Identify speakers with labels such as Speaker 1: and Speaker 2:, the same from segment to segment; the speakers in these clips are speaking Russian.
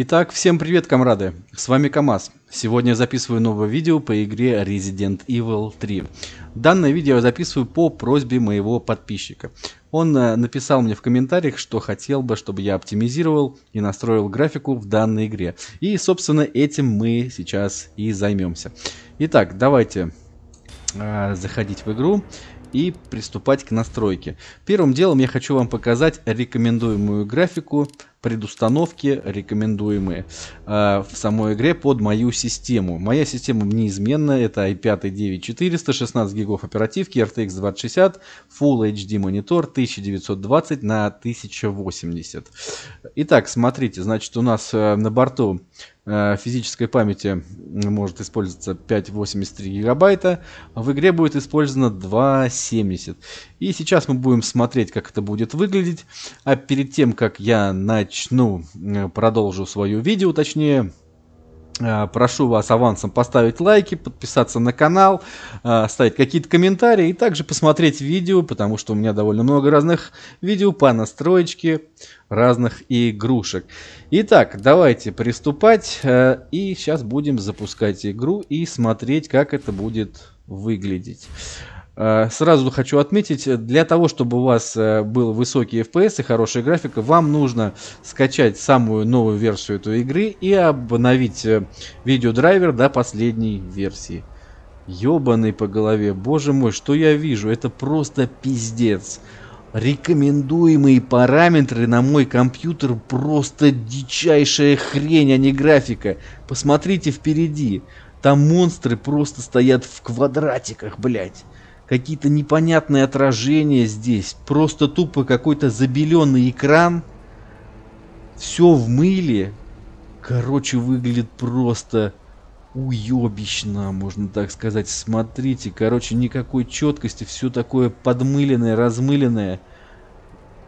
Speaker 1: Итак, всем привет, комрады! С вами КамАЗ. Сегодня я записываю новое видео по игре Resident Evil 3. Данное видео я записываю по просьбе моего подписчика. Он э, написал мне в комментариях, что хотел бы, чтобы я оптимизировал и настроил графику в данной игре. И, собственно, этим мы сейчас и займемся. Итак, давайте э, заходить в игру и приступать к настройке. Первым делом я хочу вам показать рекомендуемую графику предустановки, рекомендуемые э, в самой игре под мою систему. Моя система неизменна, это i5 9400, 16 гигов оперативки, RTX 2060, Full HD монитор 1920 на 1080. Итак, смотрите, значит у нас э, на борту Э, физической памяти может использоваться 5,83 гигабайта. А в игре будет использовано 2,70. И сейчас мы будем смотреть, как это будет выглядеть. А перед тем, как я начну, э, продолжу свое видео, точнее, Э, прошу вас авансом поставить лайки, подписаться на канал, э, ставить какие-то комментарии и также посмотреть видео, потому что у меня довольно много разных видео по настройке разных игрушек. Итак, давайте приступать э, и сейчас будем запускать игру и смотреть, как это будет выглядеть. Э, сразу хочу отметить, э, для того, чтобы у вас э, был высокий FPS и хорошая графика, вам нужно скачать самую новую версию этой игры и обновить видеодрайвер до последней версии. Ёбаный по голове, боже мой, что я вижу, это просто пиздец. Рекомендуемые параметры на мой компьютер просто дичайшая хрень, а не графика. Посмотрите впереди, там монстры просто стоят в квадратиках, блядь какие-то непонятные отражения здесь, просто тупо какой-то забеленный экран, все в мыле, короче, выглядит просто уебищно, можно так сказать. Смотрите, короче, никакой четкости, все такое подмыленное, размыленное.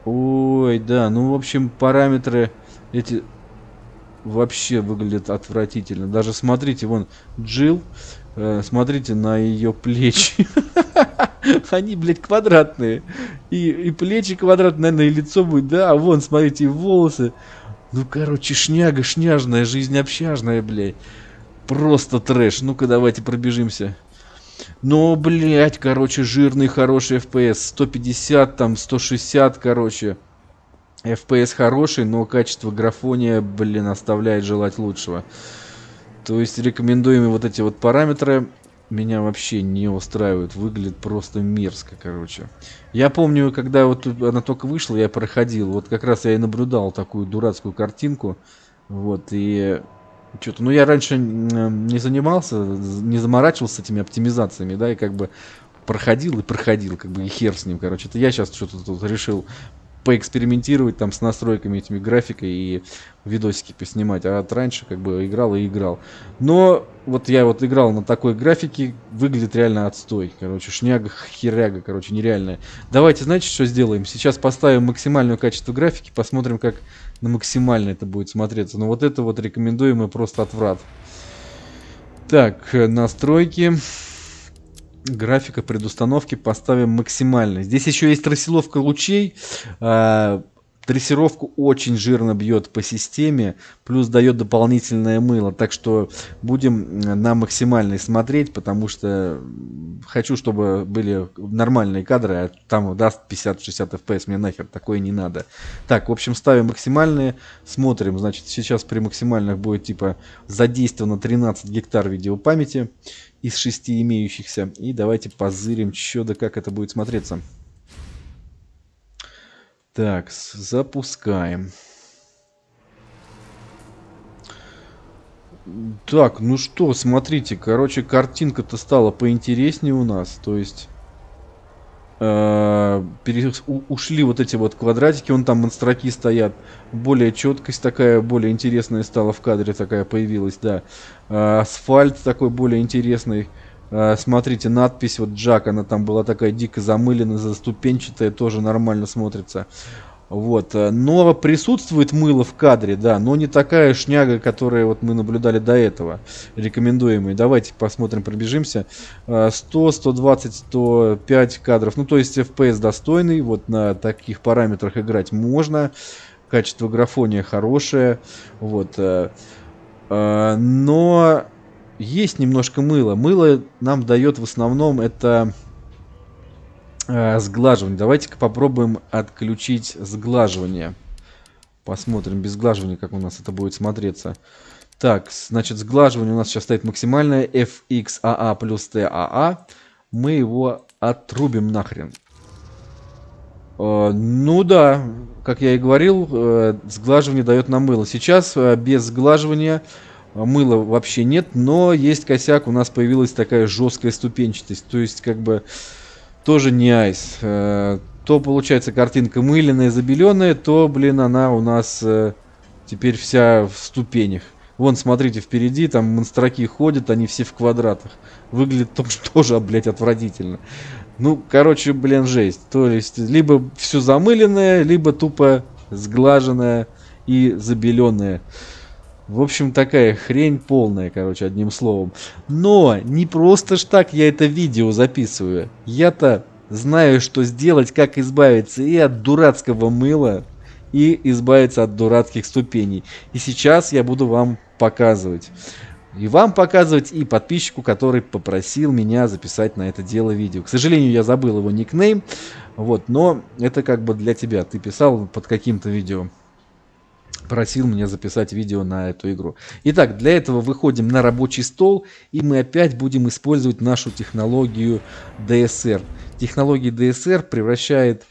Speaker 1: Ой, да, ну, в общем, параметры эти вообще выглядят отвратительно. Даже смотрите, вон Джил Э, смотрите на ее плечи. Они, блядь, квадратные. И, и плечи квадратные, наверное, и лицо будет, да, а вон, смотрите, и волосы. Ну, короче, шняга, шняжная, жизнь общажная, блядь. Просто трэш. Ну-ка, давайте пробежимся. Но, ну, блядь, короче, жирный, хороший FPS. 150, там, 160, короче. FPS хороший, но качество графония, блин, оставляет желать лучшего. То есть рекомендуемые вот эти вот параметры меня вообще не устраивают. Выглядит просто мерзко, короче. Я помню, когда вот она только вышла, я проходил. Вот как раз я и наблюдал такую дурацкую картинку. Вот, и что-то, ну я раньше не занимался, не заморачивался этими оптимизациями, да, и как бы проходил и проходил, как бы и хер с ним, короче. Это я сейчас что-то тут решил поэкспериментировать там с настройками этими графикой и видосики поснимать. А от раньше как бы играл и играл. Но вот я вот играл на такой графике, выглядит реально отстой. Короче, шняга, херяга, короче, нереальная. Давайте, знаете, что сделаем? Сейчас поставим максимальное качество графики, посмотрим, как на максимально это будет смотреться. Но вот это вот рекомендуемый просто отврат. Так, э, Настройки графика предустановки поставим максимально. Здесь еще есть трассировка лучей. А, дрессировку очень жирно бьет по системе, плюс дает дополнительное мыло. Так что будем э, на максимальной смотреть, потому что хочу, чтобы были нормальные кадры, а там даст 50-60 FPS, мне нахер такое не надо. Так, в общем, ставим максимальные, смотрим. Значит, сейчас при максимальных будет типа задействовано 13 гектар видеопамяти из 6 имеющихся. И давайте позырим, что да как это будет смотреться. Так, запускаем. Так, ну что, смотрите, короче, картинка-то стала поинтереснее у нас. То есть э, ушли вот эти вот квадратики, он там строки стоят. Более четкость такая, более интересная стала в кадре такая появилась, да. Э, асфальт такой более интересный. Э, смотрите, надпись вот Джак, она там была такая дико замыленная, заступенчатая, тоже нормально смотрится. Вот. Э, но присутствует мыло в кадре, да, но не такая шняга, которую вот мы наблюдали до этого, Рекомендуемый. Давайте посмотрим, пробежимся. 100, 120, 105 кадров. Ну, то есть FPS достойный, вот на таких параметрах играть можно. Качество графония хорошее, вот. Э, но есть немножко мыла. Мыло нам дает в основном это э, сглаживание. Давайте-ка попробуем отключить сглаживание. Посмотрим без сглаживания, как у нас это будет смотреться. Так, значит, сглаживание у нас сейчас стоит максимальное. FXAA плюс TAA. Мы его отрубим нахрен. Э, ну да, как я и говорил, э, сглаживание дает нам мыло. Сейчас э, без сглаживания а, мыла вообще нет, но есть косяк, у нас появилась такая жесткая ступенчатость, то есть как бы тоже не айс. Э, то получается картинка мыленная, забеленная, то, блин, она у нас э, теперь вся в ступенях. Вон, смотрите, впереди там монстраки ходят, они все в квадратах. Выглядит тоже, блядь, отвратительно. Ну, короче, блин, жесть. То есть, либо все замыленное, либо тупо сглаженное и забеленное. В общем, такая хрень полная, короче, одним словом. Но не просто ж так я это видео записываю. Я-то знаю, что сделать, как избавиться и от дурацкого мыла, и избавиться от дурацких ступеней. И сейчас я буду вам показывать. И вам показывать, и подписчику, который попросил меня записать на это дело видео. К сожалению, я забыл его никнейм, вот, но это как бы для тебя. Ты писал под каким-то видео просил меня записать видео на эту игру. Итак, для этого выходим на рабочий стол, и мы опять будем использовать нашу технологию DSR. Технология DSR превращает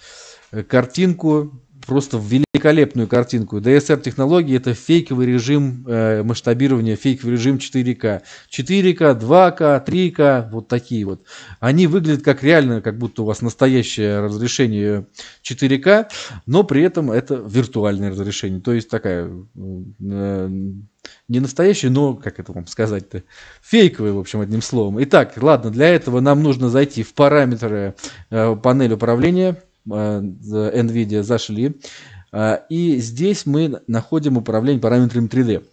Speaker 1: э, картинку просто в великолепную картинку. DSR-технологии это фейковый режим э, масштабирования, фейковый режим 4К. 4К, 2К, 3К, вот такие вот. Они выглядят как реально, как будто у вас настоящее разрешение 4К, но при этом это виртуальное разрешение. То есть такая э, не настоящий, но, как это вам сказать-то, фейковый, в общем, одним словом. Итак, ладно, для этого нам нужно зайти в параметры э, панель управления Э, NVIDIA зашли. Э, и здесь мы находим управление параметрами 3D.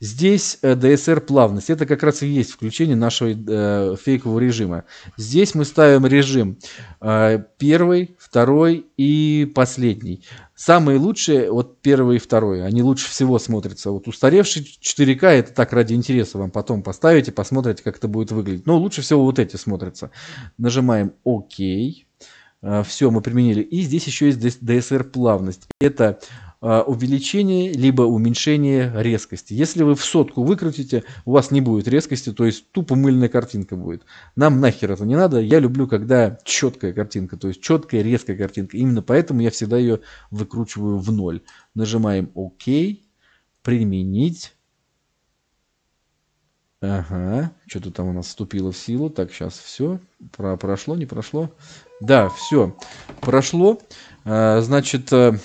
Speaker 1: Здесь DSR э, плавность. Это как раз и есть включение нашего фейкового режима. Здесь мы ставим режим первый, второй и последний. Самые лучшие, вот первый и второй, они лучше всего смотрятся. Вот устаревший 4К, это так ради интереса вам потом поставите, посмотрите, как это будет выглядеть. Но лучше всего вот эти смотрятся. Нажимаем ОК. OK. Э, Все, мы применили. И здесь еще есть DSR плавность. Это э, увеличение либо уменьшение резкости. Если вы в сотку выкрутите, у вас не будет резкости, то есть тупо мыльная картинка будет. Нам нахер это не надо. Я люблю, когда четкая картинка, то есть четкая резкая картинка. Именно поэтому я всегда ее выкручиваю в ноль. Нажимаем ОК, применить, Ага, что-то там у нас вступило в силу. Так, сейчас все. Про прошло, не прошло. Да, все. Прошло. А, значит, э,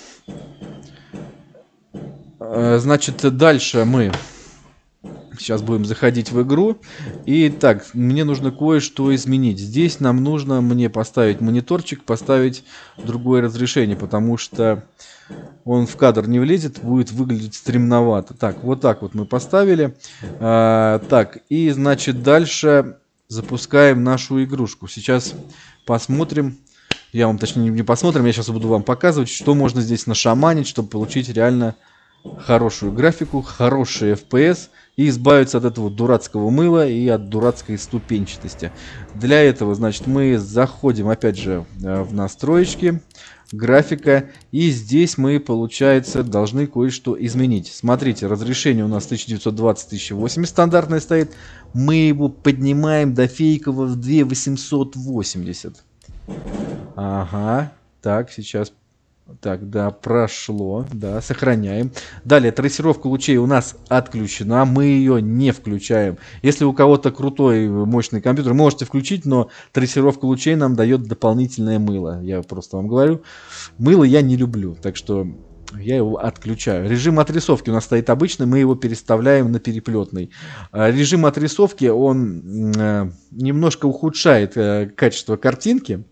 Speaker 1: а, значит, дальше мы Сейчас будем заходить в игру. И так, мне нужно кое-что изменить. Здесь нам нужно мне поставить мониторчик, поставить другое разрешение, потому что он в кадр не влезет, будет выглядеть стремновато. Так, вот так вот мы поставили. А, так, и значит дальше запускаем нашу игрушку. Сейчас посмотрим. Я вам, точнее, не посмотрим, я сейчас буду вам показывать, что можно здесь нашаманить, чтобы получить реально хорошую графику, хороший FPS – и избавиться от этого дурацкого мыла и от дурацкой ступенчатости. Для этого, значит, мы заходим опять же э, в настроечки графика. И здесь мы, получается, должны кое-что изменить. Смотрите, разрешение у нас 1920-1080 стандартное стоит. Мы его поднимаем до фейкового в 2880. Ага, так, сейчас так, да, прошло, да, сохраняем. Далее, трассировка лучей у нас отключена, мы ее не включаем. Если у кого-то крутой, мощный компьютер, можете включить, но трассировка лучей нам дает дополнительное мыло. Я просто вам говорю, мыло я не люблю, так что я его отключаю. Режим отрисовки у нас стоит обычный, мы его переставляем на переплетный. А, режим отрисовки, он э, немножко ухудшает э, качество картинки,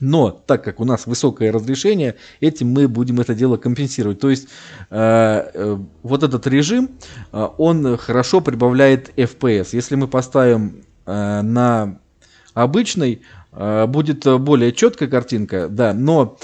Speaker 1: но так как у нас высокое разрешение, этим мы будем это дело компенсировать. То есть э, э, вот этот режим, э, он хорошо прибавляет FPS. Если мы поставим э, на обычный, э, будет э, более четкая картинка, да, но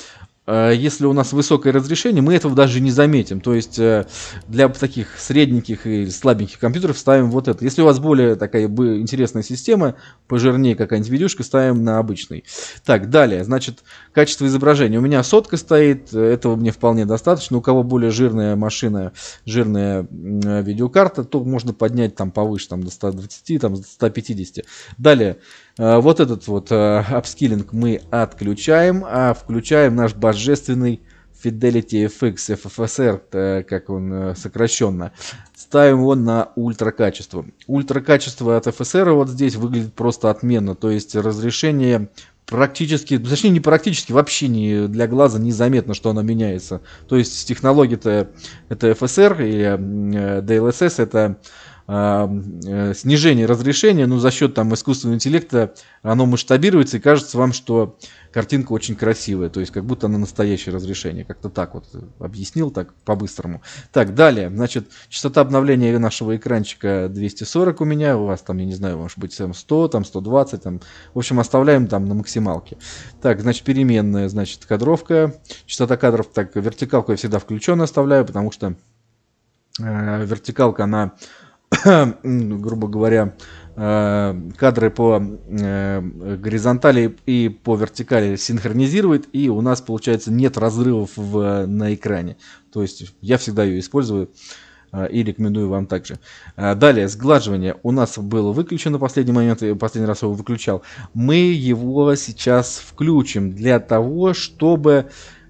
Speaker 1: Э, если у нас высокое разрешение, мы этого даже не заметим. То есть э, для таких средненьких и слабеньких компьютеров ставим вот это. Если у вас более такая бы интересная система, пожирнее какая-нибудь видюшка, ставим на обычный. Так, далее, значит, качество изображения. У меня сотка стоит, э, этого мне вполне достаточно. У кого более жирная машина, жирная видеокарта, то можно поднять там повыше, там до 120, там до 150. Далее, Э, вот этот вот э, апскиллинг мы отключаем, а включаем наш божественный Fidelity FX, FFSR, э, как он сокращенно. Ставим его на ультра качество. Ультра качество от FSR вот здесь выглядит просто отменно. То есть разрешение практически, точнее не практически, вообще не для глаза незаметно, что оно меняется. То есть технология-то это FSR или DLSS это а, э, снижение разрешения, но за счет там искусственного интеллекта оно масштабируется и кажется вам, что картинка очень красивая, то есть как будто она настоящее разрешение. Как-то так вот э, объяснил, так по-быстрому. Так, далее, значит, частота обновления нашего экранчика 240 у меня, у вас там, я не знаю, может быть, там 100, там 120, там, в общем, оставляем там на максималке. Так, значит, переменная, значит, кадровка, частота кадров, так, вертикалку я всегда включен оставляю, потому что э, вертикалка, она грубо говоря, э, кадры по э, горизонтали и по вертикали синхронизирует, и у нас, получается, нет разрывов в, на экране. То есть я всегда ее использую э, и рекомендую вам также. Далее, сглаживание у нас было выключено в последний момент, и последний раз его выключал. Мы его сейчас включим для того, чтобы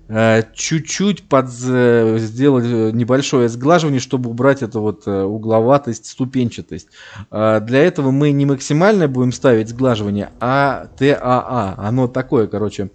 Speaker 1: Э, чуть-чуть под э, сделать э, небольшое сглаживание, чтобы убрать эту вот угловатость, ступенчатость. А, для этого мы не максимально будем ставить сглаживание, а ТАА. А. Оно такое, короче,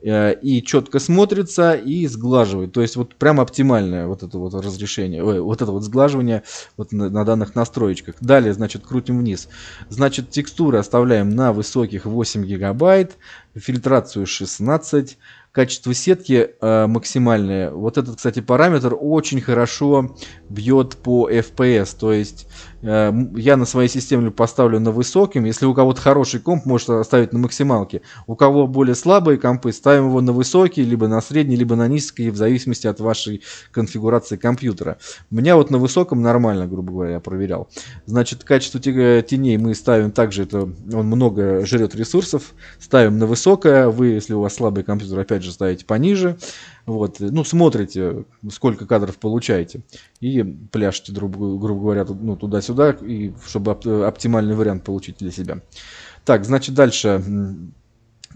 Speaker 1: и четко смотрится и сглаживает. То есть вот прям оптимальное вот это вот разрешение, ой, вот это вот сглаживание вот на, на данных настроечках. Далее, значит, крутим вниз. Значит, текстуры оставляем на высоких 8 гигабайт, фильтрацию 16 качество сетки э, максимальное. Вот этот, кстати, параметр очень хорошо бьет по FPS. То есть Э, я на своей системе поставлю на высоким. Если у кого-то хороший комп, может оставить на максималке. У кого более слабые компы, ставим его на высокий, либо на средний, либо на низкий, в зависимости от вашей конфигурации компьютера. У меня вот на высоком нормально, грубо говоря, я проверял. Значит, качество э, теней мы ставим также, это он много жрет ресурсов. Ставим на высокое. Вы, если у вас слабый компьютер, опять же ставите пониже. Вот, ну, смотрите, сколько кадров получаете, и пляшете, грубо, говоря, ну, туда-сюда, и чтобы оптимальный вариант получить для себя. Так, значит, дальше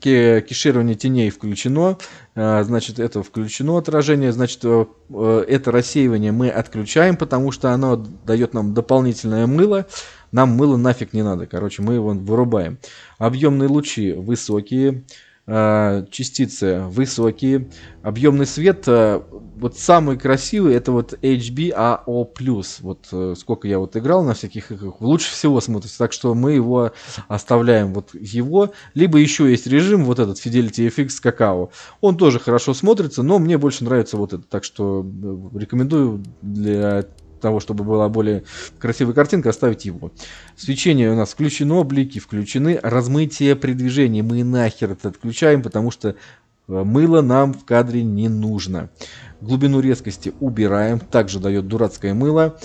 Speaker 1: кеширование теней включено, а, значит, это включено отражение, значит, э, э, это рассеивание мы отключаем, потому что оно дает нам дополнительное мыло, нам мыло нафиг не надо, короче, мы его вырубаем. Объемные лучи высокие, Э, частицы высокие. Объемный свет, э, вот самый красивый, это вот HBAO+. Вот э, сколько я вот играл на всяких играх, лучше всего смотрится. Так что мы его оставляем, вот его. Либо еще есть режим, вот этот Fidelity FX Какао. Он тоже хорошо смотрится, но мне больше нравится вот это Так что рекомендую для того, чтобы была более красивая картинка, оставить его. Свечение у нас включено, блики включены, размытие при движении мы нахер это отключаем, потому что э, мыло нам в кадре не нужно. Глубину резкости убираем, также дает дурацкое мыло.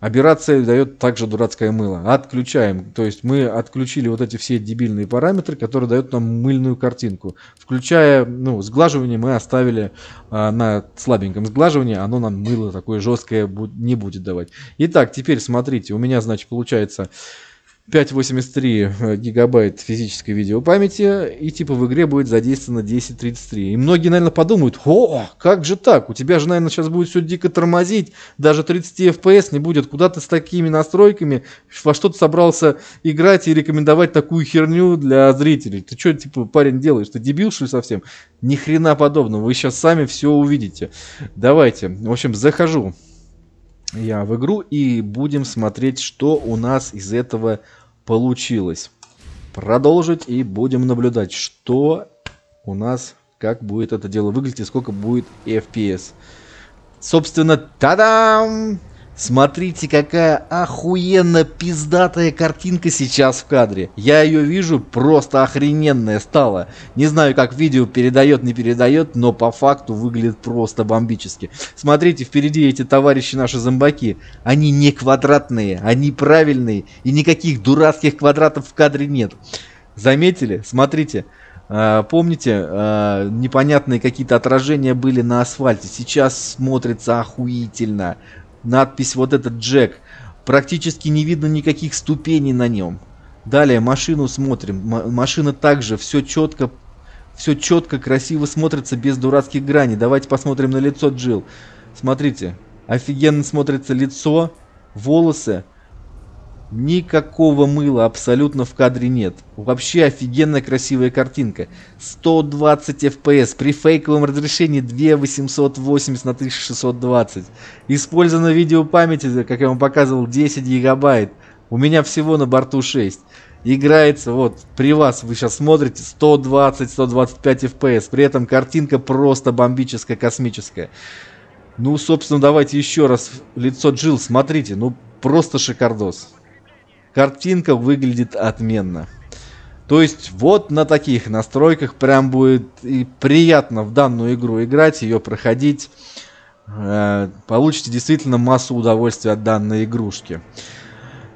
Speaker 1: Операция дает также дурацкое мыло. Отключаем. То есть мы отключили вот эти все дебильные параметры, которые дают нам мыльную картинку. Включая, ну, сглаживание мы оставили а, на слабеньком сглаживании. Оно нам мыло такое жесткое не будет давать. Итак, теперь смотрите. У меня, значит, получается 5,83 э, гигабайт физической видеопамяти, и типа в игре будет задействовано 1033. И многие, наверное, подумают, о, а как же так? У тебя же, наверное, сейчас будет все дико тормозить, даже 30 FPS не будет. Куда ты с такими настройками, во что ты собрался играть и рекомендовать такую херню для зрителей? Ты что, типа, парень делаешь? Ты дебил, что ли, совсем? Ни хрена подобного. Вы сейчас сами все увидите. Давайте. В общем, захожу я в игру и будем смотреть, что у нас из этого получилось. Продолжить и будем наблюдать, что у нас, как будет это дело выглядеть и сколько будет FPS. Собственно, тадам! Смотрите, какая охуенно пиздатая картинка сейчас в кадре. Я ее вижу, просто охрененная стала. Не знаю, как видео передает, не передает, но по факту выглядит просто бомбически. Смотрите, впереди эти товарищи наши зомбаки. Они не квадратные, они правильные, и никаких дурацких квадратов в кадре нет. Заметили? Смотрите. А, помните, а, непонятные какие-то отражения были на асфальте. Сейчас смотрится охуительно надпись «Вот этот Джек». Практически не видно никаких ступеней на нем. Далее машину смотрим. М машина также все четко, все четко, красиво смотрится без дурацких граней. Давайте посмотрим на лицо Джил Смотрите, офигенно смотрится лицо, волосы. Никакого мыла абсолютно в кадре нет. Вообще офигенно красивая картинка. 120 FPS при фейковом разрешении 2880 на 1620. Использована видеопамять, как я вам показывал, 10 гигабайт. У меня всего на борту 6. Играется вот при вас, вы сейчас смотрите, 120-125 FPS. При этом картинка просто бомбическая, космическая. Ну, собственно, давайте еще раз лицо Джилл смотрите. Ну, просто шикардос. Картинка выглядит отменно. То есть вот на таких настройках прям будет и приятно в данную игру играть, ее проходить. Э, получите действительно массу удовольствия от данной игрушки.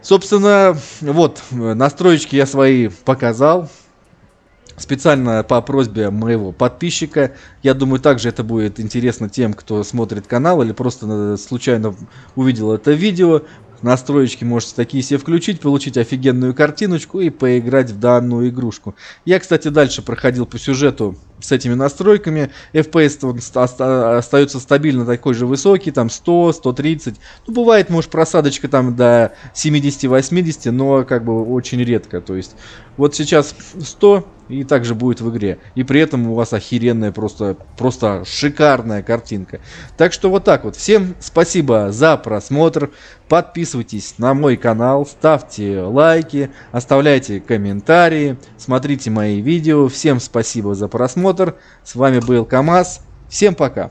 Speaker 1: Собственно, вот, э, настроечки я свои показал. Специально по просьбе моего подписчика. Я думаю, также это будет интересно тем, кто смотрит канал или просто э, случайно увидел это видео настроечки можете такие себе включить, получить офигенную картиночку и поиграть в данную игрушку. Я, кстати, дальше проходил по сюжету с этими настройками. FPS остается стабильно такой же высокий, там 100, 130. Ну, бывает, может, просадочка там до 70-80, но как бы очень редко. То есть, вот сейчас 100 и также будет в игре. И при этом у вас охеренная, просто, просто шикарная картинка. Так что вот так вот. Всем спасибо за просмотр. Подписывайтесь на мой канал, ставьте лайки, оставляйте комментарии, смотрите мои видео. Всем спасибо за просмотр просмотр. С вами был КамАЗ. Всем пока.